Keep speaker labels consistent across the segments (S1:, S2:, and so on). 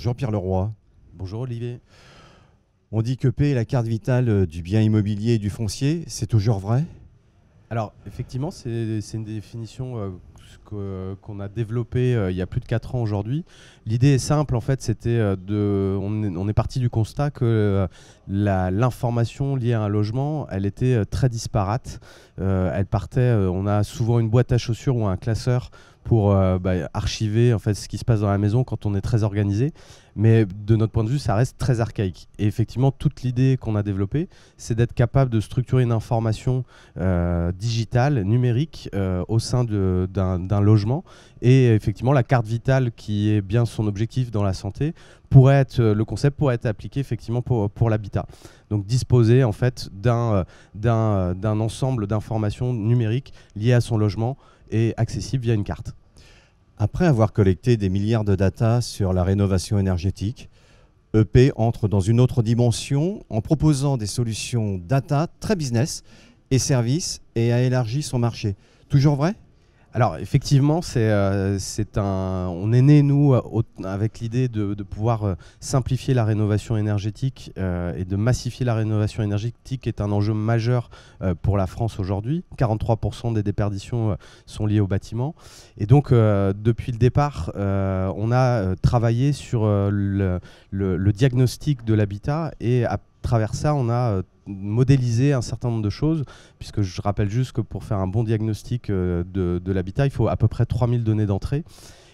S1: jean Pierre Leroy.
S2: Bonjour Olivier.
S1: On dit que P est la carte vitale euh, du bien immobilier et du foncier. C'est toujours vrai
S2: Alors, effectivement, c'est une définition euh, euh, qu'on a développé euh, il y a plus de 4 ans aujourd'hui. L'idée est simple, en fait, c'était euh, de. On est, parti du constat que l'information liée à un logement, elle était très disparate. elle partait. On a souvent une boîte à chaussures ou un classeur pour bah, archiver en fait ce qui se passe dans la maison quand on est très organisé. Mais de notre point de vue, ça reste très archaïque. Et effectivement, toute l'idée qu'on a développée, c'est d'être capable de structurer une information digitale, numérique, au sein d'un d'un logement. Et effectivement, la carte vitale, qui est bien son objectif dans la santé, pourrait être, euh, le concept pourrait être appliqué effectivement pour, pour l'habitat. Donc disposer en fait euh, euh, d'un ensemble d'informations numériques liées à son logement et accessibles via une carte.
S1: Après avoir collecté des milliards de data sur la rénovation énergétique, EP entre dans une autre dimension en proposant des solutions data très business et services et a élargi son marché. Toujours
S2: vrai alors effectivement, euh, c'est un, on est né nous euh, avec l'idée de, pouvoir euh, simplifier la rénovation énergétique et de massifier la rénovation énergétique est un enjeu majeur pour la France aujourd'hui. 43% des déperditions sont liées au bâtiment et donc depuis le départ, on a travaillé sur le, le, diagnostic de l'habitat et à travers ça, on a euh, modélisé un certain nombre de choses, puisque je rappelle juste que pour faire un bon diagnostic euh, de, l'habitat, il faut à peu près 3000 données d'entrée.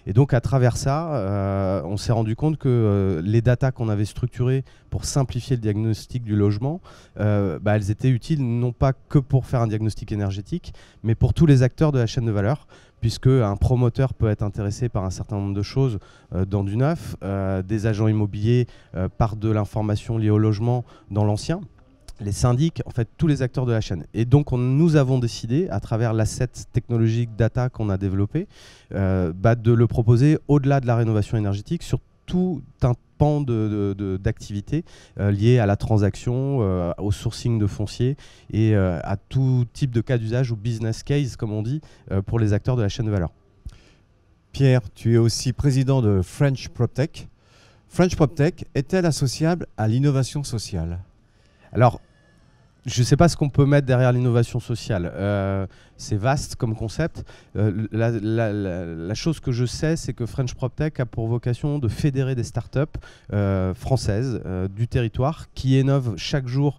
S2: Et donc à travers ça, euh, on s'est rendu compte que les datas qu'on avait structurées pour simplifier le diagnostic du logement, bah, elles étaient utiles non pas que pour faire un diagnostic énergétique, mais pour tous les acteurs de la chaîne de valeur, puisque un promoteur peut être intéressé par un certain nombre de choses euh, dans du neuf, euh, des agents immobiliers euh, par de l'information liée au logement dans l'ancien les syndics, en fait tous les acteurs de la chaîne. Et donc nous avons décidé, à travers l'asset technologique data qu'on a développé, bah, de le proposer au-delà de la rénovation énergétique sur tout un pan d'activités de, euh, liées à la transaction, euh, au sourcing de foncier et euh, à tout type de cas d'usage ou business case, comme on dit, pour les acteurs de la chaîne de valeur.
S1: Pierre, tu es aussi président de French PropTech. French PropTech est-elle associable à l'innovation sociale Alors,
S2: je ne sais pas ce qu'on peut mettre derrière l'innovation sociale. Euh, c'est vaste comme concept. Euh, la, chose que je sais, c'est que French PropTech a pour vocation de fédérer des startups euh, françaises du territoire qui innovent chaque jour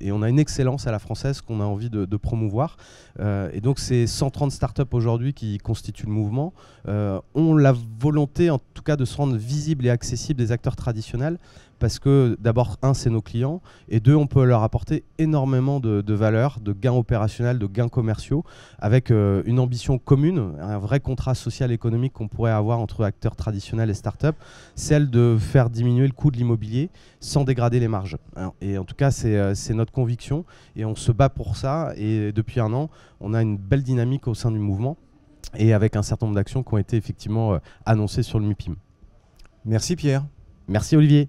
S2: et on a une excellence à la française qu'on a envie de, promouvoir. et donc ces 130 startups aujourd'hui qui constituent le mouvement ont la volonté en tout cas de se rendre visibles et accessibles des acteurs traditionnels parce que d'abord, un, c'est nos clients, et deux, on peut leur apporter énormément de, valeur, de gains opérationnels, de gains commerciaux, avec euh, une ambition commune, un vrai contrat social économique qu'on pourrait avoir entre acteurs traditionnels et start-up, celle de faire diminuer le coût de l'immobilier sans dégrader les marges. et en tout cas, euh, c'est notre conviction, et on se bat pour ça, et depuis un an, on a une belle dynamique au sein du mouvement, et avec un certain nombre d'actions qui ont été effectivement euh, annoncées sur le MIPIM. Merci Pierre. Merci Olivier.